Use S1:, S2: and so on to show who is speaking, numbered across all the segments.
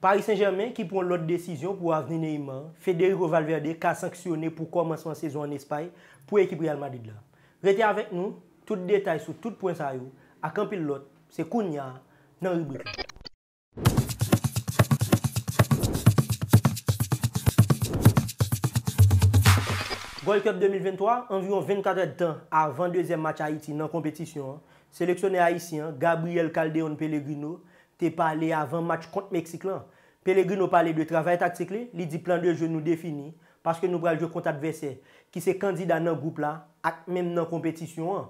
S1: Paris Saint-Germain ki pou an lot de desisyon pou Avni Neyman, Federico Valverde ka sanksyone pou komansman sezon en espaye pou ekipri Almadid la. Vete avèk nou, tout detay sou tout poinsayou, akampil lot, se kounya nan rubrik. Gol Kup 2023, anvyon 24 den avan 2e match Haiti nan kompetisyon, seleksyonè Haitien Gabriel Calderon Pelegrino, te pale avan match kont Meksik lan. Pe le gri nou pale de travay taktik li, li di plan de je nou defini, paske nou pral je kont adverser, ki se kandida nan goup la, ak men nan kompetisyon an.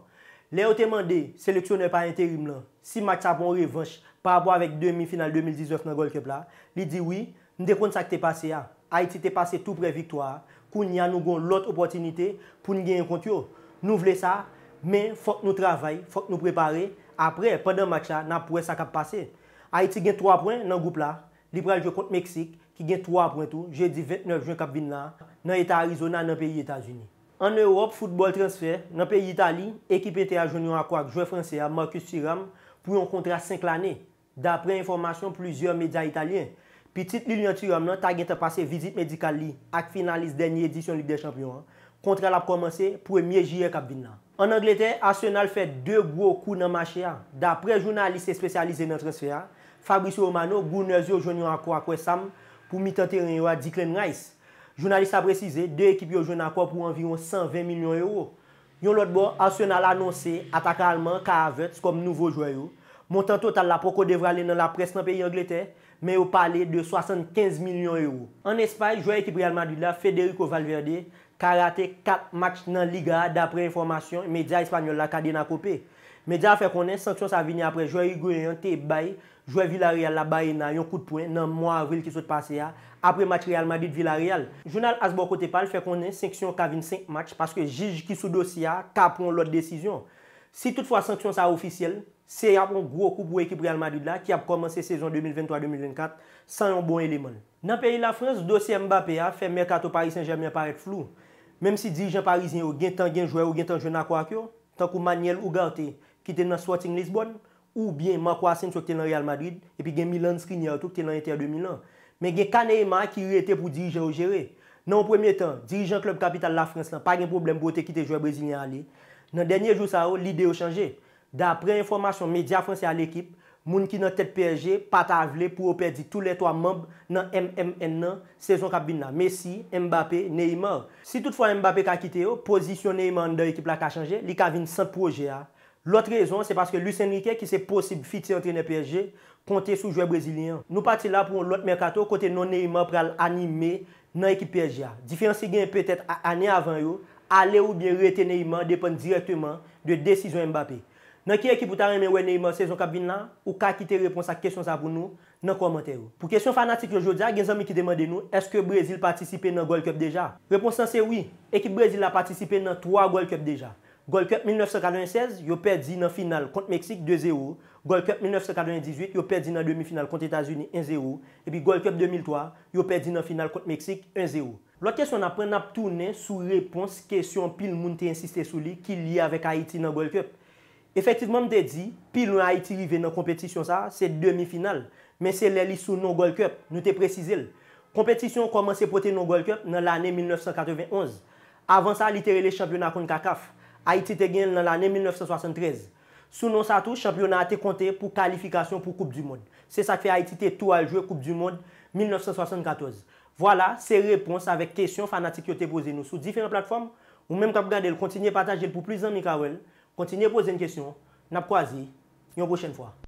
S1: Le yo te mande, seleksyon ne pa interim lan, si match sa pon revanche, pa abwa vek demi final 2019 nan gol kepla, li di oui, nou de kont sa ke te pase ya. A iti te pase tou pre victoire, kou ni anou gon lot opotinite, pou nou gen yon kont yo. Nou vle sa, men fok nou travay, fok nou prepare, apre, apre, pandan match la, nan pouwe sa kap pase. Haiti gen 3 pwen nan goup la, li prel jou kont Meksik ki gen 3 pwen tou, je di 29 juan kap bin nan, nan eta Arizona nan peyi Etasuni. An Europe Football Transfer, nan peyi Itali, ekip ete a jouni an akwak, joun franse a Marcus Thiram pou yon kontra 5 l ane, dapre informasyon plouzyon medya italyen. Pi tit l il yon Thiram nan ta gen te pase vizit medikali ak finalis denye edisyon Ligue des Champion, kontra la p komanse pou e miye juan kap bin nan. An Anglete, Arsenal fè dè gwo kou nan Machia. Dapre jounaliste spesyalize nan transfer, Fabricio Romano gounèz yo joun yo akwa kwe sam pou mi tante ren yo a Diklen Rice. Jounaliste a precize, dè ekip yo joun akwa pou anviron 120 milyon euro. Yon lot bo, Arsenal anonsè ataka Alman K. Avertz kom nouvo jouayou. Montan total la poko devra le nan la pres nan peyi Anglete, me yo pale de 75 milyon euro. An espay, jouay ekip Real Madrid la Federico Valverde. karate 4 match nan Liga a dapre informasyon medya espanyol la kade na kope. Medya fe konen sanksyon sa vini apre. Jouè Yigoyen te bay, jouè Villarreal la baye na yon kou de pouen nan mou avril ki sou te pase ya apre match Real Madrid-Villarreal. Jounal Asboukotepal fe konen sanksyon kavin 5 match paske jiji ki sou dosi ya ka proun lot de desisyon. Si toutfwa sanksyon sa ofisyel, se ya proun gro kou pou ekip Real Madrid bon la ki ap komanse sezon 2023-2024 san yon bon elemen. Nan peyi la Frans, dosi Mbappe a fe Merkato Paris Saint-Germain paret flou. Mem si dirijen parizien yo gen tan gen jwè ou gen tan jwè na kwa kyo, tan kou Manuel Ugarte ki te nan swating Lisbon, ou bien Manco Asensio ki te nan Real Madrid, epi gen Milan Skriniar tou ki te nan Inter 2001. Men gen kane yman ki rete pou dirijen yo jere. Nan ou premye tan, dirijen klub kapital la Frans lan, pa gen problem bote ki te jwè brésilien a li. Nan denye jou sa yo, li deyo chanje. Da pre-informasyon media fransi al ekip, moun ki nan tet PSG pa ta avle pou ou perdi tout le toa mamb nan MMN nan sezon kabina. Mesi, Mbappé, Neymar. Si tout fwa Mbappé ka kite yo, pozisyon Neymar nan ekip la ka chanje, li ka vin san proje a. Lot rezon, se paske Lucien Riquet ki se posib fiti antre ne PSG, konti sou jwe Brezilyan. Nou pati la pou lot Merkato kote non Neymar pral anime nan ekip PSG a. Difensi gen petet ane avan yo, ale ou bien rete Neymar depen direktman de desizo Mbappé. Nan ki ekip ou ta reme we ne imose zon kabin nan, ou ka kite repons ak kesyon sa pou nou, nan komante yo. Pou kesyon fanatik yo jodia, gen zon mi ki demande nou, eske Brezil patisipe nan Gold Cup deja? Reponsan se wii, ekip Brezil la patisipe nan 3 Gold Cup deja. Gold Cup 1996, yo perdi nan final konti Meksik 2-0. Gold Cup 1998, yo perdi nan demi final konti Etasuni 1-0. E pi Gold Cup 2003, yo perdi nan final konti Meksik 1-0. Lo kesyon apre nan ap toune sou repons kesyon pil moun te insiste sou li ki liye avèk Haiti nan Gold Cup. Efektivman m te di, pi loun Haïti rive nan kompetisyon sa, se demi final. Men se lè li sou non-goal cup, nou te prezise l. Kompetisyon komanse pote non-goal cup nan l'anè 1991. Avan sa, litere lè championa kon kakaf. Haïti te gen l l'anè 1973. Sou non sa tou, championa te konte pou kalifikasyon pou Koupe du Monde. Se sa te fè Haïti te tou al jwe Koupe du Monde 1974. Vwala, se repons avèk kesyon fanatik yo te pose nou sou diferent platform. Ou menm kap gande l kontinye pataje l pou plizan mikawel. kontinye pozen kesyon, nap kwa zi, yon boshen fwa.